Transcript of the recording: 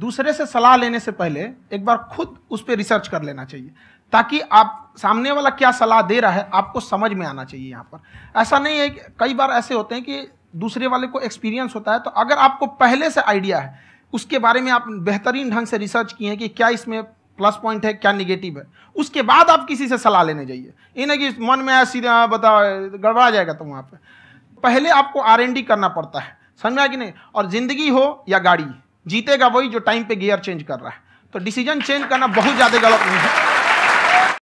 दूसरे से सलाह लेने से पहले एक बार खुद उस पर रिसर्च कर लेना चाहिए ताकि आप सामने वाला क्या सलाह दे रहा है आपको समझ में आना चाहिए यहाँ पर ऐसा नहीं है कई बार ऐसे होते हैं कि दूसरे वाले को एक्सपीरियंस होता है तो अगर आपको पहले से आइडिया है उसके बारे में आप बेहतरीन ढंग से रिसर्च किए हैं कि क्या इसमें प्लस पॉइंट है क्या निगेटिव है उसके बाद आप किसी से सलाह लेने जाइए ये ना कि मन में आया सीधा हाँ, बताओ गड़बड़ा जाएगा तो वहाँ पर पहले आपको आर करना पड़ता है समझ में कि नहीं और ज़िंदगी हो या गाड़ी जीतेगा वही जो टाइम पे गियर चेंज कर रहा है तो डिसीजन चेंज करना बहुत ज़्यादा गलत नहीं है